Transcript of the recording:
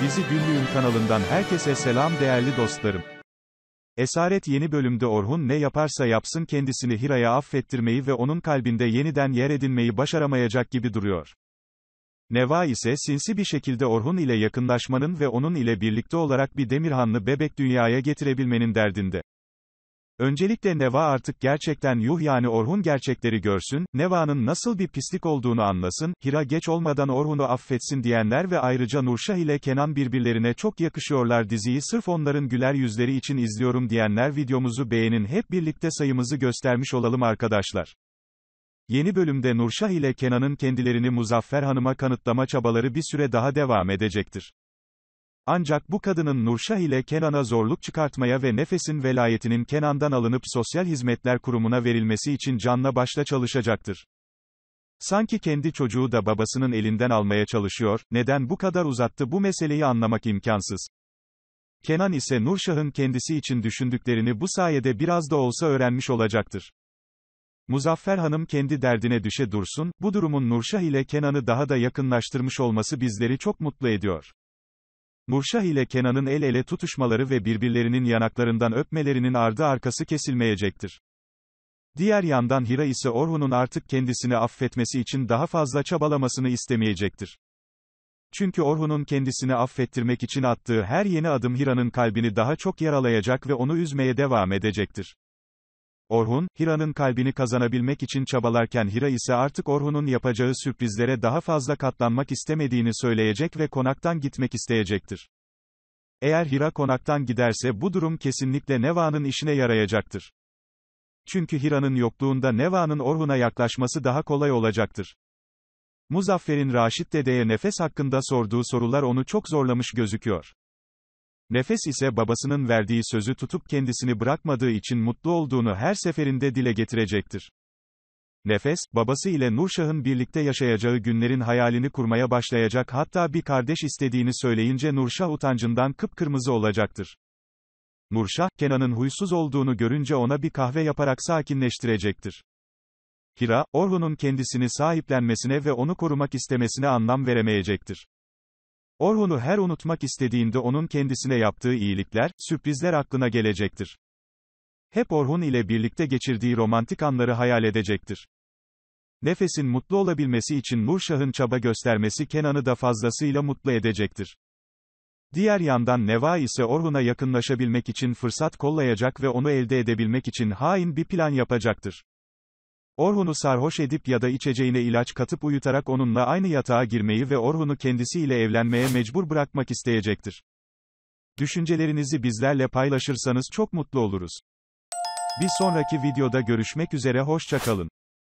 Dizi Günlüğüm kanalından herkese selam değerli dostlarım. Esaret yeni bölümde Orhun ne yaparsa yapsın kendisini Hira'ya affettirmeyi ve onun kalbinde yeniden yer edinmeyi başaramayacak gibi duruyor. Neva ise sinsi bir şekilde Orhun ile yakınlaşmanın ve onun ile birlikte olarak bir Demirhanlı bebek dünyaya getirebilmenin derdinde. Öncelikle Neva artık gerçekten yuh yani Orhun gerçekleri görsün, Neva'nın nasıl bir pislik olduğunu anlasın, Hira geç olmadan Orhun'u affetsin diyenler ve ayrıca Nurşah ile Kenan birbirlerine çok yakışıyorlar diziyi sırf onların güler yüzleri için izliyorum diyenler videomuzu beğenin hep birlikte sayımızı göstermiş olalım arkadaşlar. Yeni bölümde Nurşah ile Kenan'ın kendilerini Muzaffer Hanım'a kanıtlama çabaları bir süre daha devam edecektir. Ancak bu kadının Nurşah ile Kenan'a zorluk çıkartmaya ve nefesin velayetinin Kenan'dan alınıp Sosyal Hizmetler Kurumu'na verilmesi için canla başla çalışacaktır. Sanki kendi çocuğu da babasının elinden almaya çalışıyor, neden bu kadar uzattı bu meseleyi anlamak imkansız. Kenan ise Nurşah'ın kendisi için düşündüklerini bu sayede biraz da olsa öğrenmiş olacaktır. Muzaffer Hanım kendi derdine düşe dursun, bu durumun Nurşah ile Kenan'ı daha da yakınlaştırmış olması bizleri çok mutlu ediyor. Murşah ile Kenan'ın el ele tutuşmaları ve birbirlerinin yanaklarından öpmelerinin ardı arkası kesilmeyecektir. Diğer yandan Hira ise Orhun'un artık kendisini affetmesi için daha fazla çabalamasını istemeyecektir. Çünkü Orhun'un kendisini affettirmek için attığı her yeni adım Hira'nın kalbini daha çok yaralayacak ve onu üzmeye devam edecektir. Orhun, Hira'nın kalbini kazanabilmek için çabalarken Hira ise artık Orhun'un yapacağı sürprizlere daha fazla katlanmak istemediğini söyleyecek ve konaktan gitmek isteyecektir. Eğer Hira konaktan giderse bu durum kesinlikle Neva'nın işine yarayacaktır. Çünkü Hira'nın yokluğunda Neva'nın Orhun'a yaklaşması daha kolay olacaktır. Muzaffer'in Raşit dedeye nefes hakkında sorduğu sorular onu çok zorlamış gözüküyor. Nefes ise babasının verdiği sözü tutup kendisini bırakmadığı için mutlu olduğunu her seferinde dile getirecektir. Nefes, babası ile Nurşah'ın birlikte yaşayacağı günlerin hayalini kurmaya başlayacak hatta bir kardeş istediğini söyleyince Nurşah utancından kıpkırmızı olacaktır. Nurşah, Kenan'ın huysuz olduğunu görünce ona bir kahve yaparak sakinleştirecektir. Hira, Orhun'un kendisini sahiplenmesine ve onu korumak istemesine anlam veremeyecektir. Orhun'u her unutmak istediğinde onun kendisine yaptığı iyilikler, sürprizler aklına gelecektir. Hep Orhun ile birlikte geçirdiği romantik anları hayal edecektir. Nefes'in mutlu olabilmesi için Nurşah'ın çaba göstermesi Kenan'ı da fazlasıyla mutlu edecektir. Diğer yandan Neva ise Orhun'a yakınlaşabilmek için fırsat kollayacak ve onu elde edebilmek için hain bir plan yapacaktır. Orhun'u sarhoş edip ya da içeceğine ilaç katıp uyutarak onunla aynı yatağa girmeyi ve Orhun'u kendisiyle evlenmeye mecbur bırakmak isteyecektir. Düşüncelerinizi bizlerle paylaşırsanız çok mutlu oluruz. Bir sonraki videoda görüşmek üzere hoşçakalın.